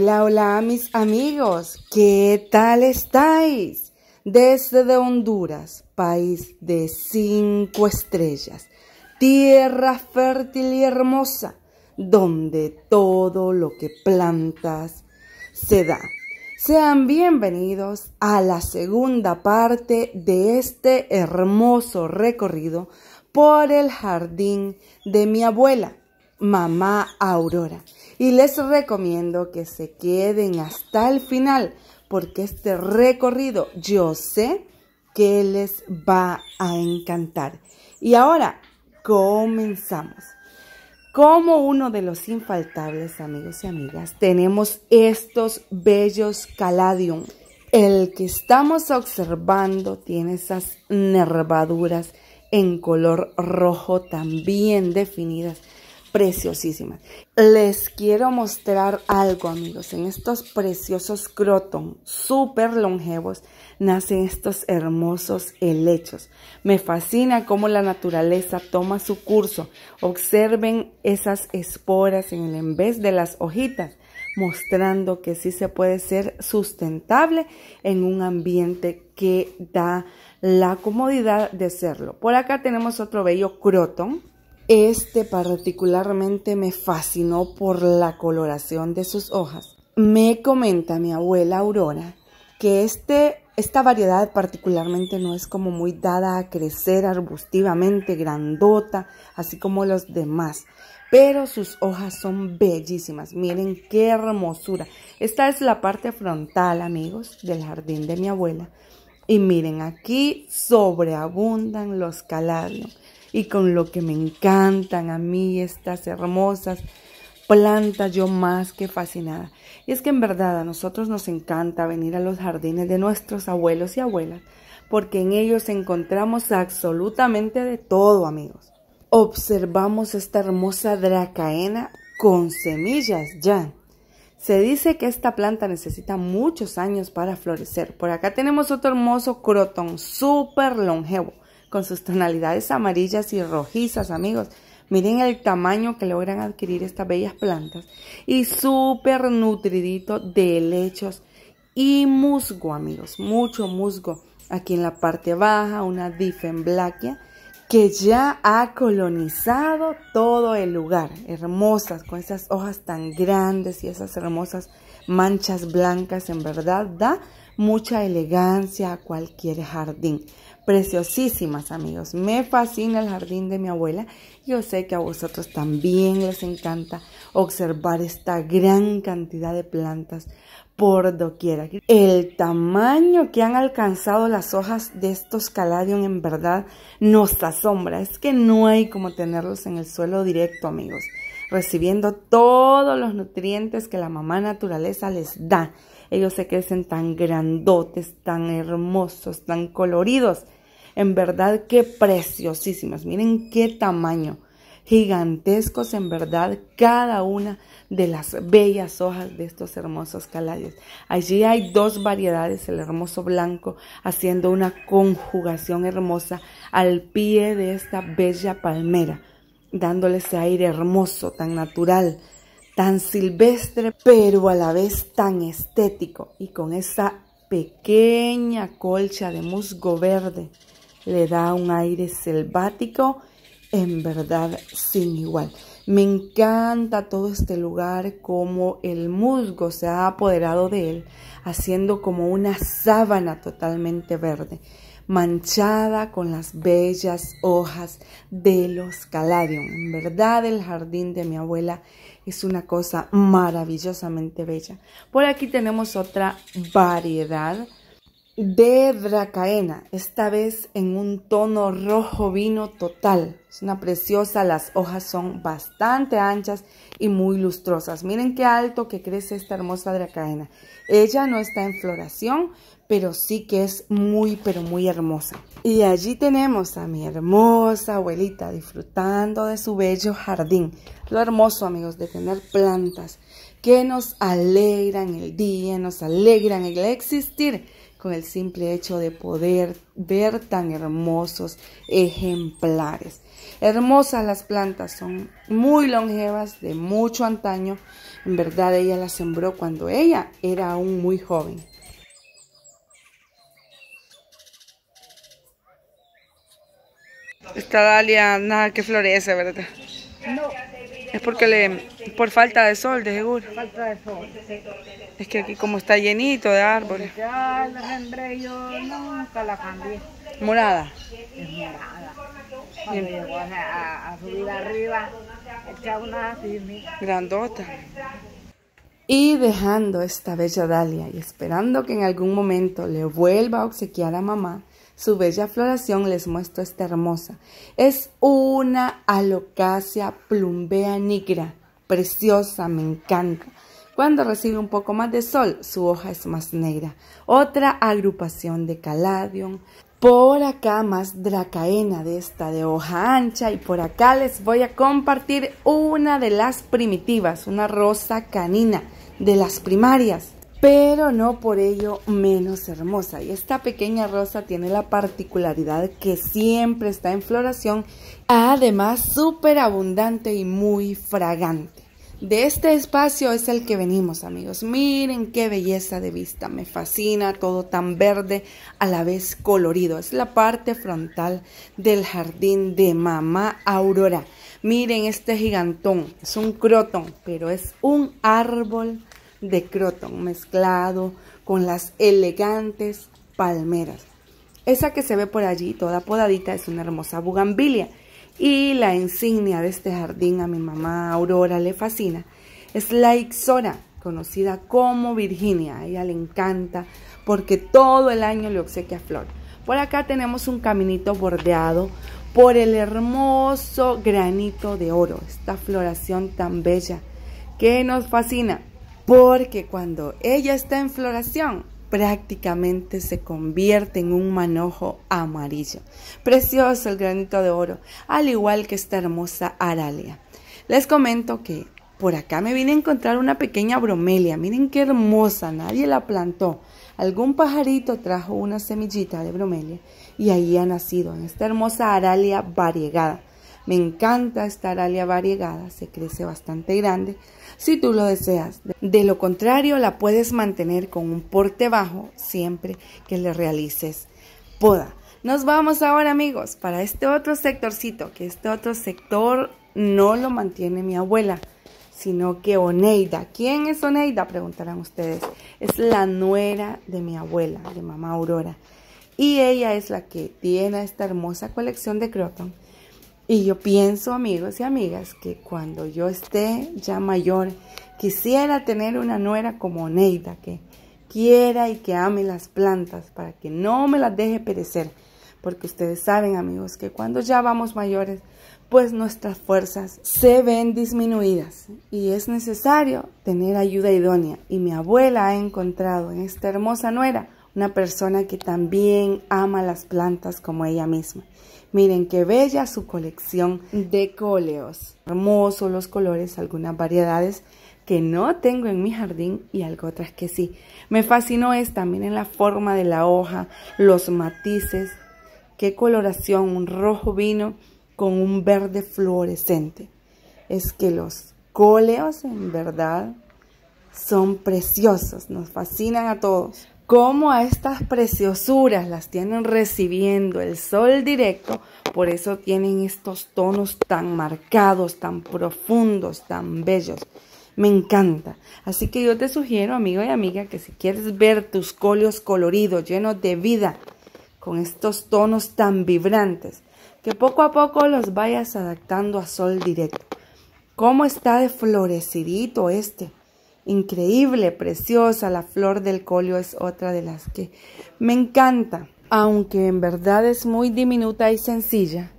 Hola, hola mis amigos, ¿qué tal estáis? Desde Honduras, país de cinco estrellas, tierra fértil y hermosa, donde todo lo que plantas se da. Sean bienvenidos a la segunda parte de este hermoso recorrido por el jardín de mi abuela, mamá Aurora y les recomiendo que se queden hasta el final porque este recorrido yo sé que les va a encantar. Y ahora comenzamos. Como uno de los infaltables amigos y amigas, tenemos estos bellos caladium. El que estamos observando tiene esas nervaduras en color rojo tan bien definidas preciosísimas. Les quiero mostrar algo, amigos. En estos preciosos croton, súper longevos, nacen estos hermosos helechos. Me fascina cómo la naturaleza toma su curso. Observen esas esporas en el en vez de las hojitas, mostrando que sí se puede ser sustentable en un ambiente que da la comodidad de serlo. Por acá tenemos otro bello croton este particularmente me fascinó por la coloración de sus hojas. Me comenta mi abuela Aurora que este, esta variedad particularmente no es como muy dada a crecer arbustivamente, grandota, así como los demás. Pero sus hojas son bellísimas. Miren qué hermosura. Esta es la parte frontal, amigos, del jardín de mi abuela. Y miren, aquí sobreabundan los calabios. Y con lo que me encantan a mí estas hermosas plantas, yo más que fascinada. Y es que en verdad a nosotros nos encanta venir a los jardines de nuestros abuelos y abuelas, porque en ellos encontramos absolutamente de todo, amigos. Observamos esta hermosa dracaena con semillas ya. Se dice que esta planta necesita muchos años para florecer. Por acá tenemos otro hermoso crotón, súper longevo, con sus tonalidades amarillas y rojizas, amigos. Miren el tamaño que logran adquirir estas bellas plantas. Y súper nutridito de helechos y musgo, amigos. Mucho musgo. Aquí en la parte baja, una difemblaquia que ya ha colonizado todo el lugar, hermosas, con esas hojas tan grandes y esas hermosas manchas blancas, en verdad da mucha elegancia a cualquier jardín. Preciosísimas, amigos. Me fascina el jardín de mi abuela. Yo sé que a vosotros también les encanta observar esta gran cantidad de plantas por doquiera. El tamaño que han alcanzado las hojas de estos caladium en verdad nos asombra. Es que no hay como tenerlos en el suelo directo, amigos, recibiendo todos los nutrientes que la mamá naturaleza les da. Ellos se crecen tan grandotes, tan hermosos, tan coloridos. En verdad, qué preciosísimos. Miren qué tamaño gigantescos en verdad cada una de las bellas hojas de estos hermosos caladios. Allí hay dos variedades, el hermoso blanco haciendo una conjugación hermosa al pie de esta bella palmera, dándole ese aire hermoso, tan natural, tan silvestre, pero a la vez tan estético y con esa pequeña colcha de musgo verde le da un aire selvático en verdad sin igual. Me encanta todo este lugar, como el musgo se ha apoderado de él, haciendo como una sábana totalmente verde, manchada con las bellas hojas de los caladium. En verdad, el jardín de mi abuela es una cosa maravillosamente bella. Por aquí tenemos otra variedad de Dracaena, esta vez en un tono rojo vino total. Es una preciosa, las hojas son bastante anchas y muy lustrosas. Miren qué alto que crece esta hermosa Dracaena. Ella no está en floración, pero sí que es muy, pero muy hermosa. Y allí tenemos a mi hermosa abuelita disfrutando de su bello jardín. Lo hermoso, amigos, de tener plantas que nos alegran el día, nos alegran el existir con el simple hecho de poder ver tan hermosos ejemplares. Hermosas las plantas, son muy longevas, de mucho antaño. En verdad ella las sembró cuando ella era aún muy joven. Esta dalia nada que florece, ¿verdad? No. Es porque le, por falta de sol, de seguro. Falta de sol. Es que aquí como está llenito de árboles. Ya la sembré nunca la cambié. ¿Morada? Es morada. Cuando llegó a, a subir arriba, una Grandota. Y dejando esta bella Dalia y esperando que en algún momento le vuelva a obsequiar a mamá, su bella floración les muestro esta hermosa. Es una alocasia plumbea nigra, preciosa, me encanta. Cuando recibe un poco más de sol, su hoja es más negra. Otra agrupación de caladium, Por acá más dracaena de esta de hoja ancha y por acá les voy a compartir una de las primitivas, una rosa canina de las primarias pero no por ello menos hermosa. Y esta pequeña rosa tiene la particularidad que siempre está en floración, además súper abundante y muy fragante. De este espacio es el que venimos amigos. Miren qué belleza de vista. Me fascina todo tan verde a la vez colorido. Es la parte frontal del jardín de mamá Aurora. Miren este gigantón. Es un croton, pero es un árbol de croton mezclado con las elegantes palmeras. Esa que se ve por allí, toda podadita, es una hermosa bugambilia. Y la insignia de este jardín a mi mamá Aurora le fascina. Es la Ixora, conocida como Virginia. A ella le encanta porque todo el año le obsequia flor. Por acá tenemos un caminito bordeado por el hermoso granito de oro. Esta floración tan bella que nos fascina porque cuando ella está en floración, prácticamente se convierte en un manojo amarillo. Precioso el granito de oro, al igual que esta hermosa aralia. Les comento que por acá me vine a encontrar una pequeña bromelia. Miren qué hermosa, nadie la plantó. Algún pajarito trajo una semillita de bromelia y ahí ha nacido, en esta hermosa aralia variegada. Me encanta esta aralia variegada, se crece bastante grande, si tú lo deseas. De lo contrario, la puedes mantener con un porte bajo siempre que le realices poda. Nos vamos ahora amigos para este otro sectorcito, que este otro sector no lo mantiene mi abuela, sino que Oneida. ¿Quién es Oneida? Preguntarán ustedes. Es la nuera de mi abuela, de mamá Aurora. Y ella es la que tiene esta hermosa colección de Croton. Y yo pienso, amigos y amigas, que cuando yo esté ya mayor, quisiera tener una nuera como Neida, que quiera y que ame las plantas para que no me las deje perecer. Porque ustedes saben, amigos, que cuando ya vamos mayores, pues nuestras fuerzas se ven disminuidas y es necesario tener ayuda idónea. Y mi abuela ha encontrado en esta hermosa nuera una persona que también ama las plantas como ella misma. Miren qué bella su colección de coleos, Hermosos los colores, algunas variedades que no tengo en mi jardín y algo otras que sí. Me fascinó esta, miren la forma de la hoja, los matices, qué coloración, un rojo vino con un verde fluorescente. Es que los coleos en verdad son preciosos, nos fascinan a todos cómo a estas preciosuras las tienen recibiendo el sol directo, por eso tienen estos tonos tan marcados, tan profundos, tan bellos. Me encanta. Así que yo te sugiero, amigo y amiga, que si quieres ver tus colios coloridos, llenos de vida, con estos tonos tan vibrantes, que poco a poco los vayas adaptando a sol directo. ¿Cómo está de florecidito este? increíble, preciosa. La flor del colio es otra de las que me encanta, aunque en verdad es muy diminuta y sencilla,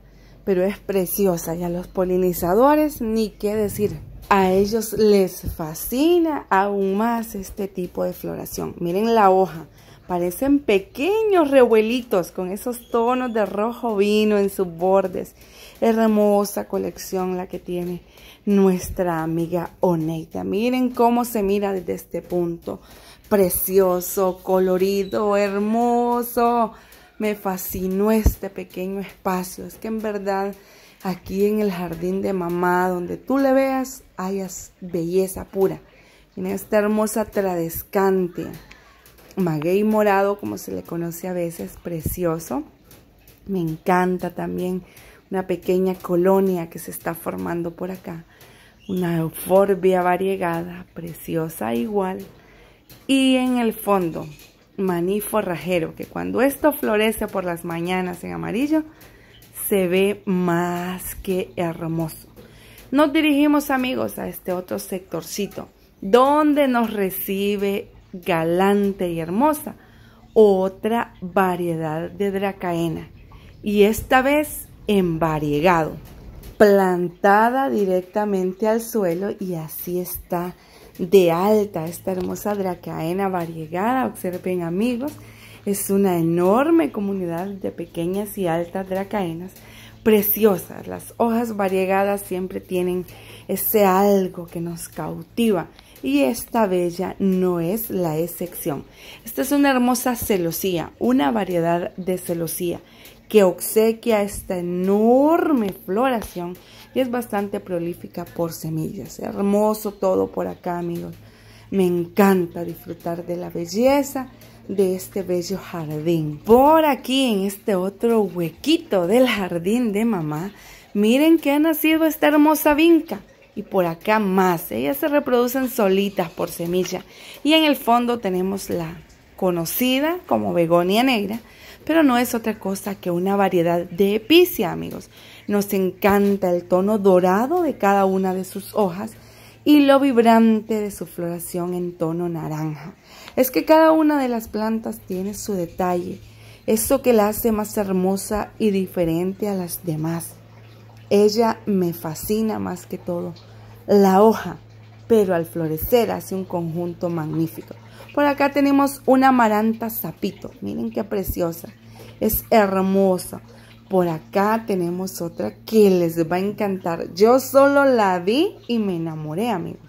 pero es preciosa y a los polinizadores ni qué decir. A ellos les fascina aún más este tipo de floración. Miren la hoja, Parecen pequeños revuelitos con esos tonos de rojo vino en sus bordes. Hermosa colección la que tiene nuestra amiga Oneida. Miren cómo se mira desde este punto. Precioso, colorido, hermoso. Me fascinó este pequeño espacio. Es que en verdad aquí en el jardín de mamá, donde tú le veas, hayas belleza pura. En esta hermosa tradescante maguey morado, como se le conoce a veces, precioso. Me encanta también una pequeña colonia que se está formando por acá. Una euforbia variegada, preciosa igual. Y en el fondo, maní forrajero, que cuando esto florece por las mañanas en amarillo, se ve más que hermoso. Nos dirigimos amigos a este otro sectorcito, donde nos recibe galante y hermosa, otra variedad de dracaena, y esta vez en variegado, plantada directamente al suelo y así está de alta esta hermosa dracaena variegada, observen amigos, es una enorme comunidad de pequeñas y altas dracaenas preciosas. Las hojas variegadas siempre tienen ese algo que nos cautiva y esta bella no es la excepción. Esta es una hermosa celosía, una variedad de celosía que obsequia esta enorme floración y es bastante prolífica por semillas. Hermoso todo por acá, amigos. Me encanta disfrutar de la belleza de este bello jardín. Por aquí, en este otro huequito del jardín de mamá, miren que ha nacido esta hermosa vinca y por acá más. Ellas se reproducen solitas por semilla. Y en el fondo tenemos la conocida como begonia negra, pero no es otra cosa que una variedad de epicia, amigos. Nos encanta el tono dorado de cada una de sus hojas y lo vibrante de su floración en tono naranja. Es que cada una de las plantas tiene su detalle, eso que la hace más hermosa y diferente a las demás. Ella me fascina más que todo la hoja, pero al florecer hace un conjunto magnífico. Por acá tenemos una amaranta sapito, miren qué preciosa, es hermosa. Por acá tenemos otra que les va a encantar. Yo solo la vi y me enamoré, amigos.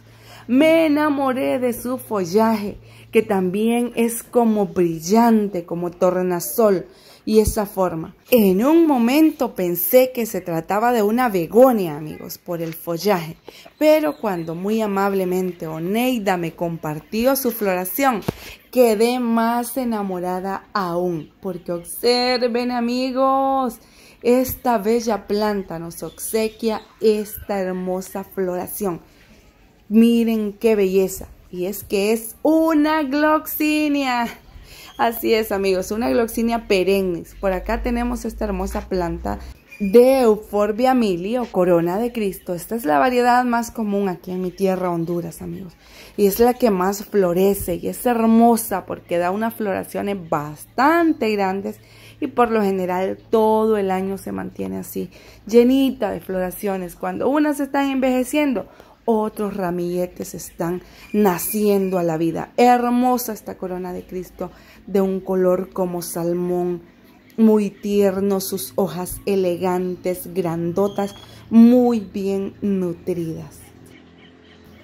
Me enamoré de su follaje, que también es como brillante, como tornasol y esa forma. En un momento pensé que se trataba de una begonia, amigos, por el follaje, pero cuando muy amablemente Oneida me compartió su floración, quedé más enamorada aún, porque observen, amigos, esta bella planta nos obsequia esta hermosa floración. Miren qué belleza. Y es que es una gloxinia. Así es, amigos, una gloxinia perennis. Por acá tenemos esta hermosa planta de Euphorbia mili o corona de Cristo. Esta es la variedad más común aquí en mi tierra, Honduras, amigos. Y es la que más florece y es hermosa porque da unas floraciones bastante grandes y por lo general todo el año se mantiene así, llenita de floraciones. Cuando unas están envejeciendo, otros ramilletes están naciendo a la vida. Hermosa esta corona de Cristo, de un color como salmón, muy tierno, sus hojas elegantes, grandotas, muy bien nutridas.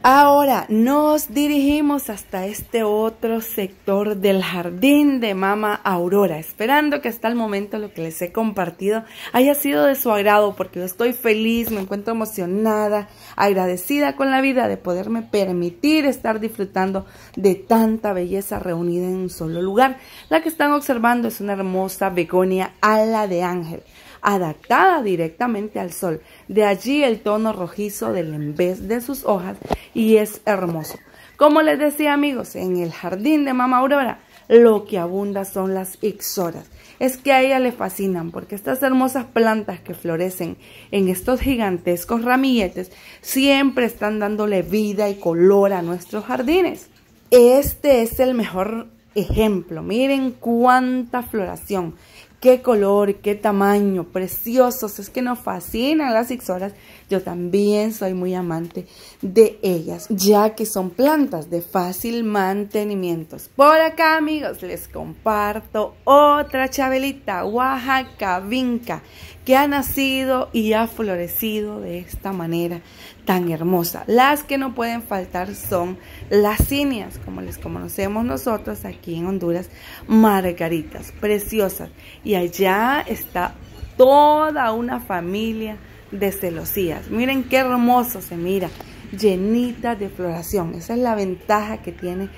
Ahora nos dirigimos hasta este otro sector del jardín de Mama Aurora, esperando que hasta el momento lo que les he compartido haya sido de su agrado, porque yo estoy feliz, me encuentro emocionada, agradecida con la vida de poderme permitir estar disfrutando de tanta belleza reunida en un solo lugar. La que están observando es una hermosa begonia ala de ángel adaptada directamente al sol. De allí el tono rojizo del embés de sus hojas y es hermoso. Como les decía amigos, en el jardín de Mamá Aurora lo que abunda son las ixoras. Es que a ella le fascinan porque estas hermosas plantas que florecen en estos gigantescos ramilletes siempre están dándole vida y color a nuestros jardines. Este es el mejor ejemplo. Miren cuánta floración qué color, qué tamaño, preciosos, es que nos fascinan las ixoras. Yo también soy muy amante de ellas, ya que son plantas de fácil mantenimiento. Por acá, amigos, les comparto otra chabelita, Oaxaca vinca, que ha nacido y ha florecido de esta manera, tan hermosa. Las que no pueden faltar son las cinias, como les conocemos nosotros aquí en Honduras, margaritas, preciosas. Y allá está toda una familia de celosías. Miren qué hermoso se mira, llenita de floración. Esa es la ventaja que tiene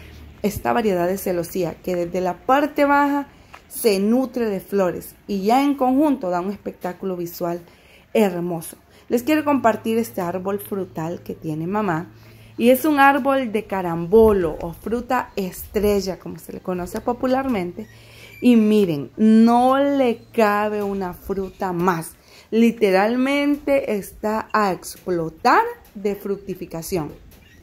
esta variedad de celosía, que desde la parte baja se nutre de flores y ya en conjunto da un espectáculo visual hermoso. Les quiero compartir este árbol frutal que tiene mamá. Y es un árbol de carambolo o fruta estrella, como se le conoce popularmente. Y miren, no le cabe una fruta más. Literalmente está a explotar de fructificación.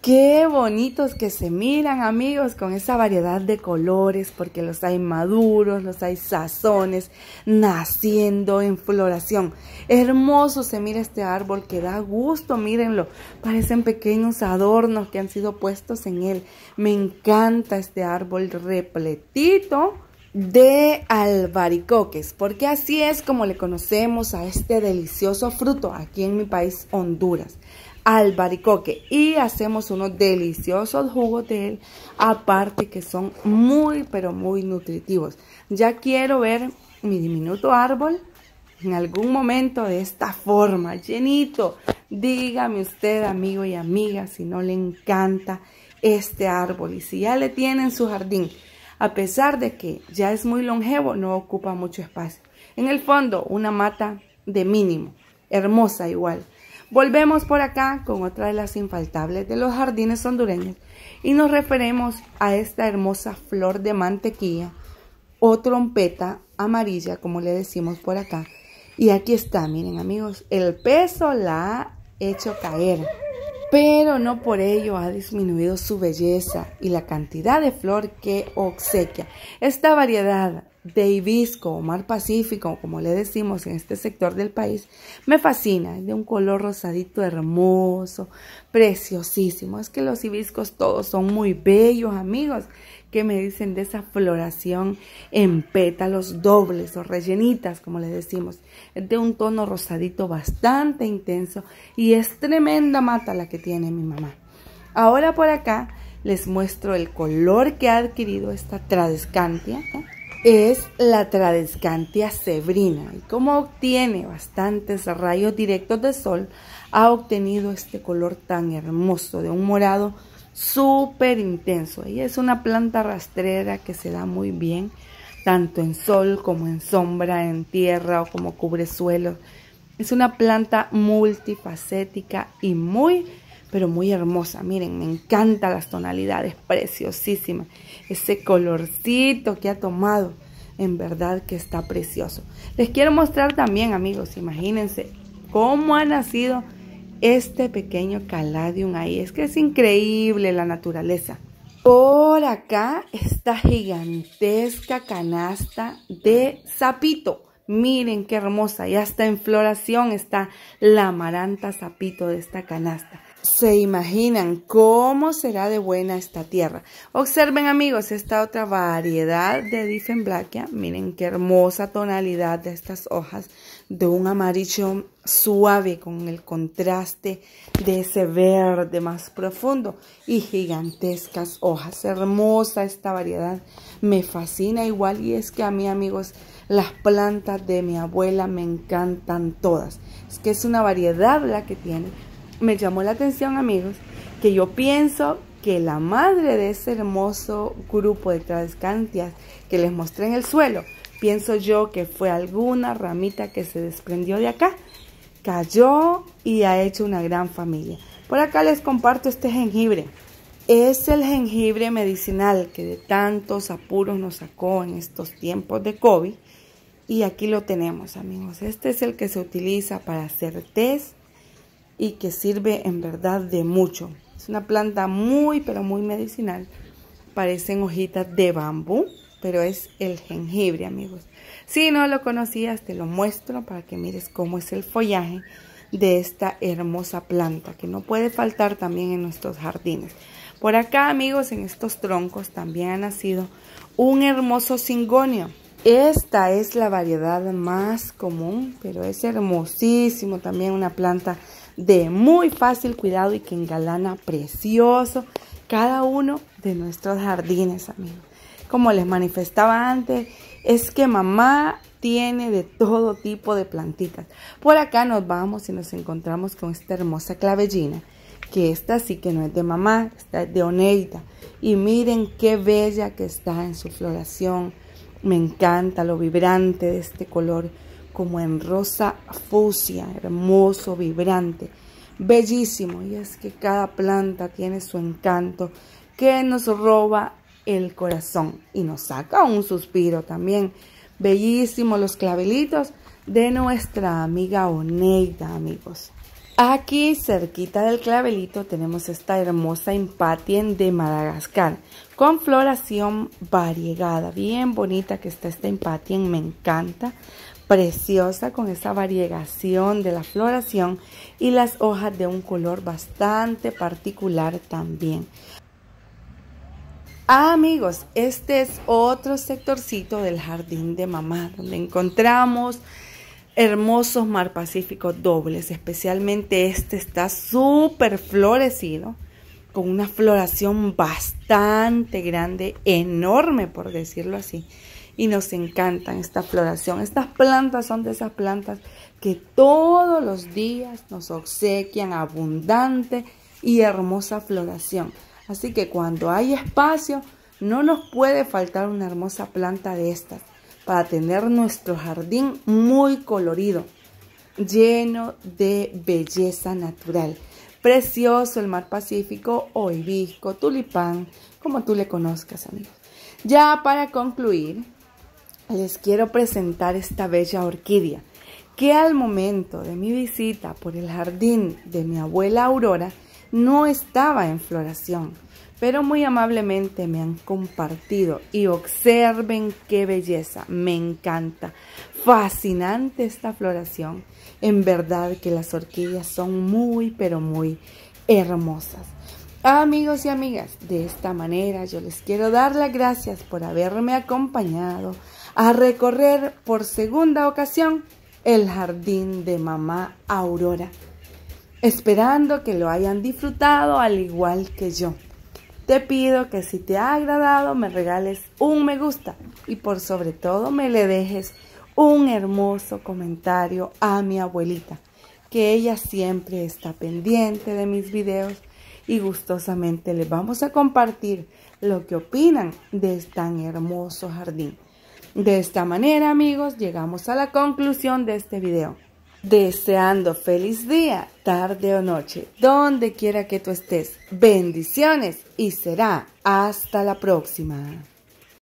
Qué bonitos que se miran amigos con esa variedad de colores porque los hay maduros, los hay sazones, naciendo en floración. Hermoso se mira este árbol que da gusto, mírenlo. Parecen pequeños adornos que han sido puestos en él. Me encanta este árbol repletito de albaricoques, porque así es como le conocemos a este delicioso fruto aquí en mi país Honduras albaricoque y hacemos unos deliciosos jugos de él, aparte que son muy pero muy nutritivos. Ya quiero ver mi diminuto árbol en algún momento de esta forma, llenito. Dígame usted, amigo y amiga, si no le encanta este árbol y si ya le tiene en su jardín, a pesar de que ya es muy longevo, no ocupa mucho espacio. En el fondo, una mata de mínimo, hermosa igual. Volvemos por acá con otra de las infaltables de los jardines hondureños y nos referimos a esta hermosa flor de mantequilla o trompeta amarilla, como le decimos por acá. Y aquí está, miren amigos, el peso la ha hecho caer, pero no por ello ha disminuido su belleza y la cantidad de flor que obsequia. Esta variedad de hibisco o mar pacífico, como le decimos en este sector del país, me fascina, es de un color rosadito hermoso, preciosísimo. Es que los hibiscos todos son muy bellos, amigos, que me dicen de esa floración en pétalos dobles o rellenitas, como le decimos. Es de un tono rosadito bastante intenso y es tremenda mata la que tiene mi mamá. Ahora por acá les muestro el color que ha adquirido esta tradescantia es la Tradescantia sebrina y como obtiene bastantes rayos directos de sol, ha obtenido este color tan hermoso de un morado súper intenso y es una planta rastrera que se da muy bien tanto en sol como en sombra, en tierra o como cubre suelo. Es una planta multifacética y muy pero muy hermosa. Miren, me encanta las tonalidades, preciosísima. Ese colorcito que ha tomado, en verdad que está precioso. Les quiero mostrar también, amigos, imagínense cómo ha nacido este pequeño caladium ahí. Es que es increíble la naturaleza. Por acá esta gigantesca canasta de sapito. Miren qué hermosa, y hasta en floración, está la amaranta sapito de esta canasta se imaginan cómo será de buena esta tierra. Observen amigos esta otra variedad de Diffenblackia. Miren qué hermosa tonalidad de estas hojas de un amarillo suave con el contraste de ese verde más profundo y gigantescas hojas. Hermosa esta variedad. Me fascina igual y es que a mí amigos las plantas de mi abuela me encantan todas. Es que es una variedad la que tiene me llamó la atención, amigos, que yo pienso que la madre de ese hermoso grupo de travescantias que les mostré en el suelo, pienso yo que fue alguna ramita que se desprendió de acá, cayó y ha hecho una gran familia. Por acá les comparto este jengibre. Es el jengibre medicinal que de tantos apuros nos sacó en estos tiempos de COVID. Y aquí lo tenemos, amigos. Este es el que se utiliza para hacer test y que sirve en verdad de mucho. Es una planta muy, pero muy medicinal. Parecen hojitas de bambú, pero es el jengibre, amigos. Si no lo conocías, te lo muestro para que mires cómo es el follaje de esta hermosa planta que no puede faltar también en nuestros jardines. Por acá, amigos, en estos troncos también ha nacido un hermoso cingonio. Esta es la variedad más común, pero es hermosísimo también una planta de muy fácil cuidado y que engalana precioso cada uno de nuestros jardines, amigos. Como les manifestaba antes, es que mamá tiene de todo tipo de plantitas. Por acá nos vamos y nos encontramos con esta hermosa clavellina, que esta sí que no es de mamá, esta es de Oneida. Y miren qué bella que está en su floración. Me encanta lo vibrante de este color como en rosa fucsia, hermoso, vibrante, bellísimo. Y es que cada planta tiene su encanto que nos roba el corazón y nos saca un suspiro también. Bellísimos los clavelitos de nuestra amiga Oneida, amigos. Aquí cerquita del clavelito tenemos esta hermosa empatien de Madagascar con floración variegada, bien bonita que está esta empatien, me encanta preciosa con esa variegación de la floración y las hojas de un color bastante particular también. Ah, amigos, este es otro sectorcito del jardín de mamá donde encontramos hermosos mar pacífico dobles, especialmente este está súper florecido con una floración bastante grande, enorme por decirlo así y nos encantan esta floración. Estas plantas son de esas plantas que todos los días nos obsequian abundante y hermosa floración. Así que cuando hay espacio, no nos puede faltar una hermosa planta de estas para tener nuestro jardín muy colorido, lleno de belleza natural. Precioso el mar Pacífico o hibisco, tulipán, como tú le conozcas, amigos. Ya para concluir, les quiero presentar esta bella orquídea que al momento de mi visita por el jardín de mi abuela Aurora no estaba en floración, pero muy amablemente me han compartido y observen qué belleza, me encanta, fascinante esta floración, en verdad que las orquídeas son muy pero muy hermosas. Amigos y amigas, de esta manera yo les quiero dar las gracias por haberme acompañado a recorrer por segunda ocasión el jardín de mamá Aurora, esperando que lo hayan disfrutado al igual que yo. Te pido que si te ha agradado me regales un me gusta y por sobre todo me le dejes un hermoso comentario a mi abuelita, que ella siempre está pendiente de mis videos y gustosamente les vamos a compartir lo que opinan de este tan hermoso jardín. De esta manera, amigos, llegamos a la conclusión de este video. Deseando feliz día, tarde o noche, donde quiera que tú estés. Bendiciones y será hasta la próxima.